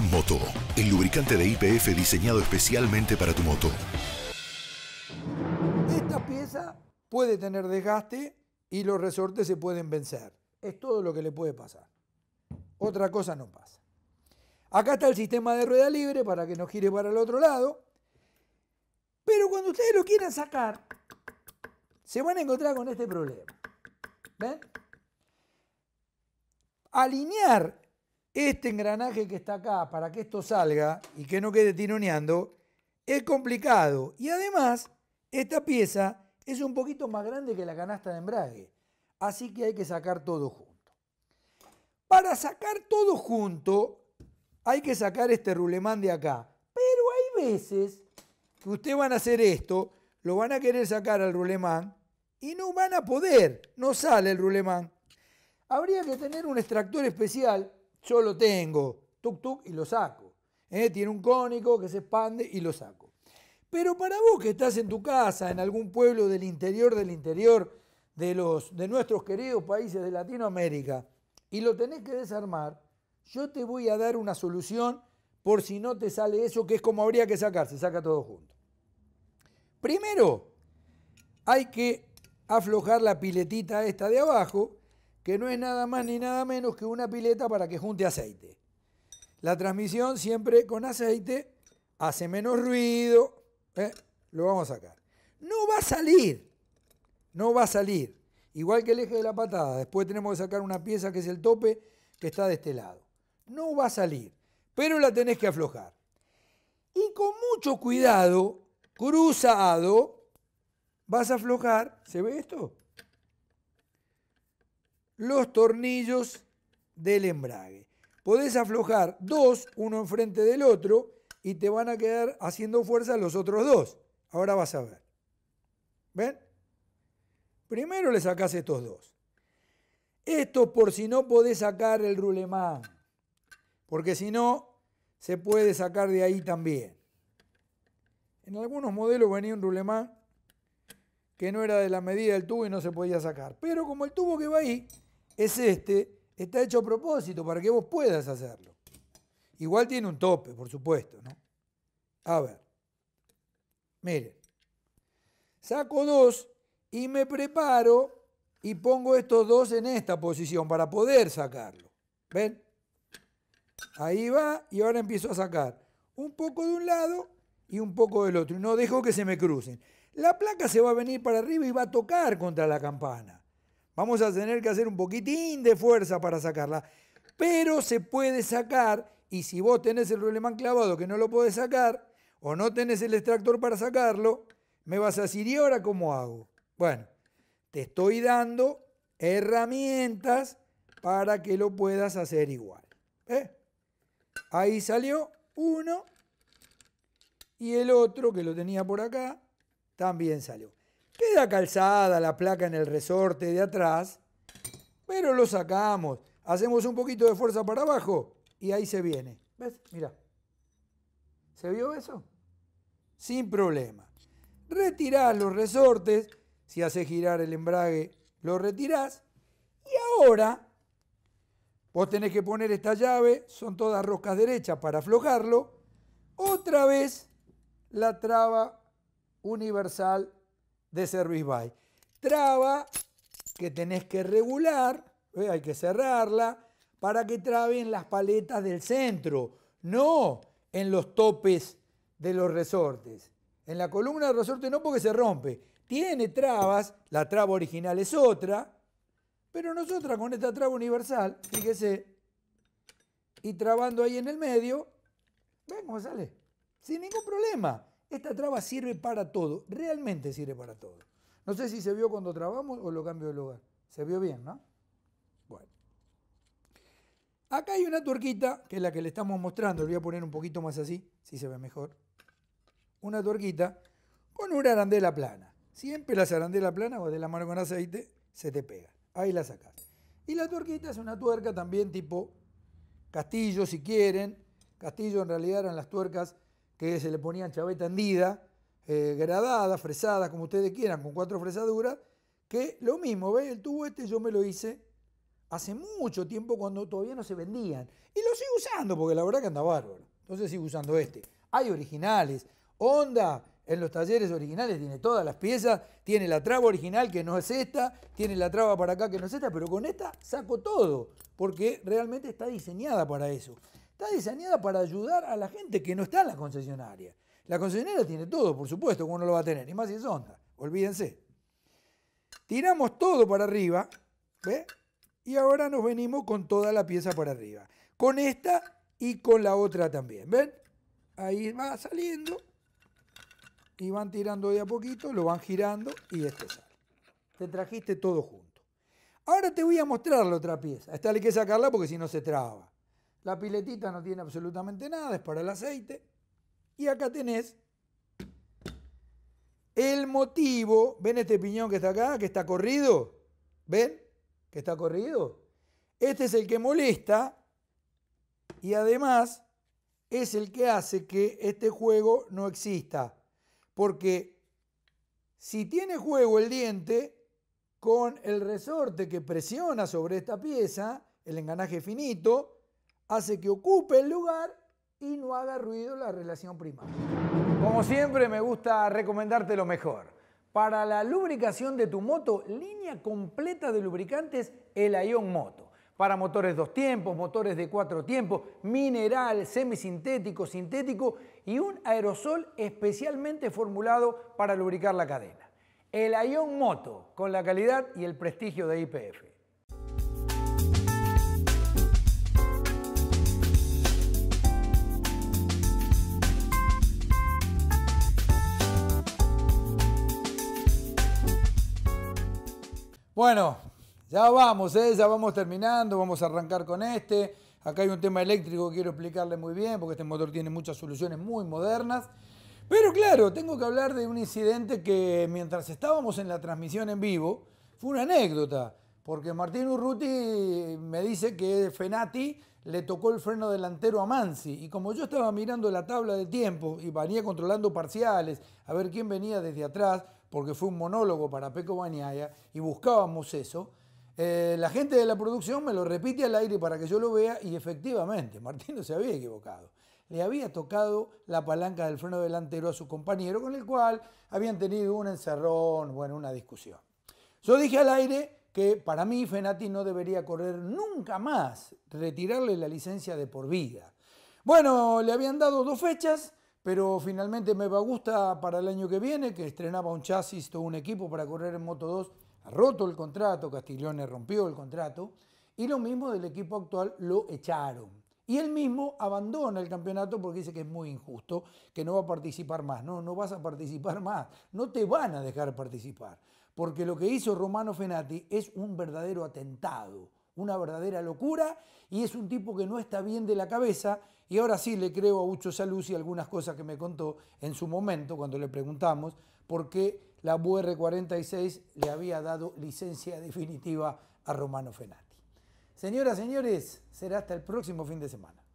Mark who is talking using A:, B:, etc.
A: Moto, el lubricante de IPF diseñado especialmente para tu moto. Esta pieza puede tener desgaste y los resortes se pueden vencer. Es todo lo que le puede pasar. Otra cosa no pasa. Acá está el sistema de rueda libre para que no gire para el otro lado. Pero cuando ustedes lo quieran sacar, se van a encontrar con este problema. ¿Ven? Alinear este engranaje que está acá para que esto salga y que no quede tironeando es complicado. Y además, esta pieza es un poquito más grande que la canasta de embrague. Así que hay que sacar todo junto. Para sacar todo junto, hay que sacar este rulemán de acá. Pero hay veces que ustedes van a hacer esto, lo van a querer sacar al rulemán y no van a poder. No sale el rulemán. Habría que tener un extractor especial yo lo tengo, tuk tuk y lo saco. ¿eh? Tiene un cónico que se expande y lo saco. Pero para vos que estás en tu casa, en algún pueblo del interior del interior de, los, de nuestros queridos países de Latinoamérica y lo tenés que desarmar, yo te voy a dar una solución por si no te sale eso, que es como habría que sacarse, saca todo junto. Primero, hay que aflojar la piletita esta de abajo que no es nada más ni nada menos que una pileta para que junte aceite. La transmisión siempre con aceite hace menos ruido. ¿eh? Lo vamos a sacar. No va a salir. No va a salir. Igual que el eje de la patada. Después tenemos que sacar una pieza que es el tope que está de este lado. No va a salir. Pero la tenés que aflojar. Y con mucho cuidado, cruzado, vas a aflojar. ¿Se ve esto? los tornillos del embrague. Podés aflojar dos, uno enfrente del otro, y te van a quedar haciendo fuerza los otros dos. Ahora vas a ver. ¿Ven? Primero le sacás estos dos. Esto por si no podés sacar el rulemán. Porque si no, se puede sacar de ahí también. En algunos modelos venía un rulemán que no era de la medida del tubo y no se podía sacar. Pero como el tubo que va ahí es este, está hecho a propósito para que vos puedas hacerlo. Igual tiene un tope, por supuesto, ¿no? A ver. Miren. Saco dos y me preparo y pongo estos dos en esta posición para poder sacarlo. ¿Ven? Ahí va y ahora empiezo a sacar un poco de un lado y un poco del otro. Y no dejo que se me crucen. La placa se va a venir para arriba y va a tocar contra la campana. Vamos a tener que hacer un poquitín de fuerza para sacarla. Pero se puede sacar y si vos tenés el problema clavado que no lo podés sacar o no tenés el extractor para sacarlo, me vas a decir, ¿y ahora cómo hago? Bueno, te estoy dando herramientas para que lo puedas hacer igual. ¿eh? Ahí salió uno y el otro que lo tenía por acá también salió. Queda calzada la placa en el resorte de atrás, pero lo sacamos. Hacemos un poquito de fuerza para abajo y ahí se viene. ¿Ves? Mira. ¿Se vio eso? Sin problema. Retirás los resortes. Si hace girar el embrague, lo retirás. Y ahora, vos tenés que poner esta llave. Son todas roscas derechas para aflojarlo. Otra vez la traba universal de service by. Traba que tenés que regular, eh, hay que cerrarla, para que traben las paletas del centro, no en los topes de los resortes. En la columna de resorte no porque se rompe. Tiene trabas, la traba original es otra, pero nosotras con esta traba universal, fíjese, y trabando ahí en el medio, ven cómo sale, sin ningún problema. Esta traba sirve para todo, realmente sirve para todo. No sé si se vio cuando trabamos o lo cambio de lugar. Se vio bien, ¿no? Bueno. Acá hay una tuerquita, que es la que le estamos mostrando, le voy a poner un poquito más así, si se ve mejor. Una tuerquita con una arandela plana. Siempre las arandelas planas o de la mano con aceite se te pega. Ahí la sacas. Y la tuerquita es una tuerca también tipo castillo, si quieren. Castillo en realidad eran las tuercas que se le ponían chaveta hendida, eh, gradada, fresada, como ustedes quieran, con cuatro fresaduras, que lo mismo, ¿ves? El tubo este yo me lo hice hace mucho tiempo cuando todavía no se vendían. Y lo sigo usando, porque la verdad que anda bárbaro. Entonces sigo usando este. Hay originales. Onda, en los talleres originales tiene todas las piezas, tiene la traba original que no es esta, tiene la traba para acá que no es esta, pero con esta saco todo, porque realmente está diseñada para eso. Está diseñada para ayudar a la gente que no está en la concesionaria. La concesionaria tiene todo, por supuesto, que uno lo va a tener, y más si es olvídense. Tiramos todo para arriba, ¿ve? Y ahora nos venimos con toda la pieza para arriba. Con esta y con la otra también, ¿ven? Ahí va saliendo y van tirando de a poquito, lo van girando y este sale. Te trajiste todo junto. Ahora te voy a mostrar la otra pieza. Esta hay que sacarla porque si no se traba. La piletita no tiene absolutamente nada, es para el aceite. Y acá tenés el motivo. ¿Ven este piñón que está acá? Que está corrido. ¿Ven? Que está corrido. Este es el que molesta y además es el que hace que este juego no exista. Porque si tiene juego el diente, con el resorte que presiona sobre esta pieza, el enganaje finito, hace que ocupe el lugar y no haga ruido la relación primaria. Como siempre me gusta recomendarte lo mejor. Para la lubricación de tu moto, línea completa de lubricantes El Ion Moto. Para motores dos tiempos, motores de cuatro tiempos, mineral, semisintético, sintético y un aerosol especialmente formulado para lubricar la cadena. El Ion Moto, con la calidad y el prestigio de IPF. Bueno, ya vamos, ¿eh? ya vamos terminando, vamos a arrancar con este. Acá hay un tema eléctrico que quiero explicarle muy bien, porque este motor tiene muchas soluciones muy modernas. Pero claro, tengo que hablar de un incidente que mientras estábamos en la transmisión en vivo, fue una anécdota, porque Martín Urruti me dice que Fenati le tocó el freno delantero a Mansi, y como yo estaba mirando la tabla de tiempo y venía controlando parciales, a ver quién venía desde atrás, porque fue un monólogo para Peco Bañaya y buscábamos eso, eh, la gente de la producción me lo repite al aire para que yo lo vea y efectivamente, Martín no se había equivocado. Le había tocado la palanca del freno delantero a su compañero con el cual habían tenido un encerrón, bueno, una discusión. Yo dije al aire que para mí Fenati no debería correr nunca más, retirarle la licencia de por vida. Bueno, le habían dado dos fechas, pero finalmente me va a gusta para el año que viene, que estrenaba un chasis, todo un equipo para correr en Moto 2. Ha roto el contrato, Castiglione rompió el contrato. Y lo mismo del equipo actual, lo echaron. Y él mismo abandona el campeonato porque dice que es muy injusto, que no va a participar más. No, no vas a participar más. No te van a dejar participar. Porque lo que hizo Romano Fenati es un verdadero atentado una verdadera locura y es un tipo que no está bien de la cabeza y ahora sí le creo a Ucho y algunas cosas que me contó en su momento cuando le preguntamos por qué la VR 46 le había dado licencia definitiva a Romano Fenati. Señoras, señores, será hasta el próximo fin de semana.